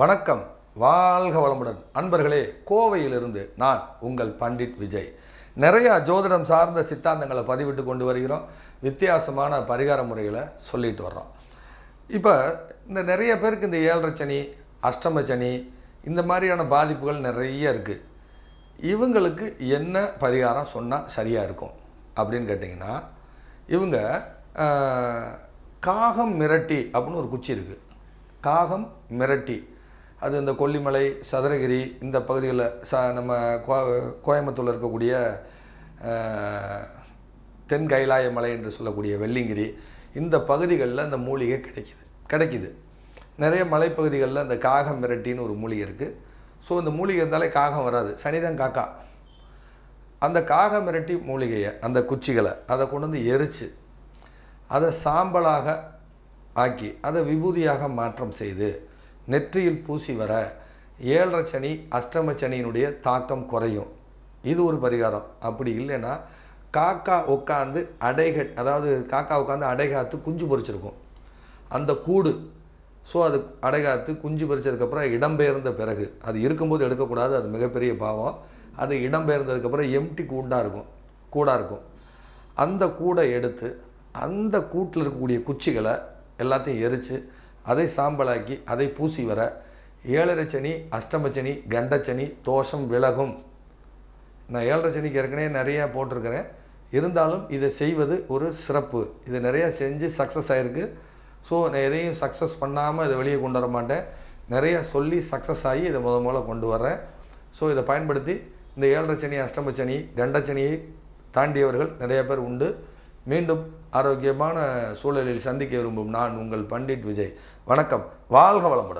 வணக்கம் வாழ்க வளமுடன் அன்பர்களே கோவையிலிருந்து நான் உங்கள் பண்டிட் விஜய் நிறையா ஜோதிடம் சார்ந்த சித்தாந்தங்களை பதிவிட்டு கொண்டு வருகிறோம் வித்தியாசமான பரிகார முறைகளை சொல்லிட்டு வர்றோம் இப்போ இந்த நிறைய பேருக்கு இந்த ஏழரை சனி அஷ்டம சனி இந்த மாதிரியான பாதிப்புகள் நிறைய இருக்குது இவங்களுக்கு என்ன பரிகாரம் சொன்னால் சரியாக இருக்கும் அப்படின்னு கேட்டிங்கன்னா இவங்க காகம் மிரட்டி அப்படின்னு ஒரு குச்சி இருக்குது காகம் மிரட்டி அது இந்த கொல்லிமலை சதுரகிரி இந்த பகுதிகளில் ச நம்ம கோ கோயம்புத்தூரில் இருக்கக்கூடிய தென் கைலாய மலை என்று சொல்லக்கூடிய வெள்ளிங்கிரி இந்த பகுதிகளில் அந்த மூலிகை கிடைக்கிது கிடைக்கிது நிறைய மலைப்பகுதிகளில் அந்த காகம் மிரட்டின்னு ஒரு மூலிகை இருக்குது ஸோ இந்த மூலிகை இருந்தாலே காகம் வராது சனிதான் காக்கா அந்த காகம் மிரட்டி மூலிகையை அந்த குச்சிகளை அதை கொண்டு வந்து எரித்து அதை சாம்பலாக ஆக்கி அதை விபூதியாக மாற்றம் செய்து நெற்றியில் பூசி வர ஏழரை சனி அஷ்டம சனியினுடைய தாக்கம் குறையும் இது ஒரு பரிகாரம் அப்படி இல்லைன்னா காக்கா உட்காந்து அடைகள் அதாவது காக்கா உட்காந்து அடைகாத்து குஞ்சு பொறிச்சிருக்கும் அந்த கூடு ஸோ அது அடைகாத்து குஞ்சு பறிச்சதுக்கப்புறம் இடம்பெயர்ந்த பிறகு அது இருக்கும்போது எடுக்கக்கூடாது அது மிகப்பெரிய பாவம் அது இடம்பெயர்ந்ததுக்கப்புறம் எம்டி கூண்டாக இருக்கும் கூடாக இருக்கும் அந்த கூடை எடுத்து அந்த கூட்டில் இருக்கக்கூடிய குச்சிகளை எல்லாத்தையும் எரித்து அதை சாம்பலாக்கி அதை பூசி வர ஏழரை சனி அஷ்டமச்சனி கண்டச்சனி தோஷம் விலகும் நான் ஏழரை சனிக்கு ஏற்கனவே நிறையா போட்டிருக்கிறேன் இருந்தாலும் இதை செய்வது ஒரு சிறப்பு இதை நிறையா செஞ்சு சக்ஸஸ் ஆகிருக்கு ஸோ நான் எதையும் சக்ஸஸ் பண்ணாமல் இதை வெளியே கொண்டு வர மாட்டேன் நிறையா சொல்லி சக்ஸஸ் ஆகி இதை முத முதல்ல கொண்டு வரேன் ஸோ இதை பயன்படுத்தி இந்த ஏழரை சனி அஷ்டம சனி சனியை தாண்டியவர்கள் நிறைய பேர் உண்டு மீண்டும் ஆரோக்கியமான சூழலில் சந்திக்க விரும்பும் நான் உங்கள் பண்டிட் விஜய் வணக்கம் வாழ்க வளமுடன்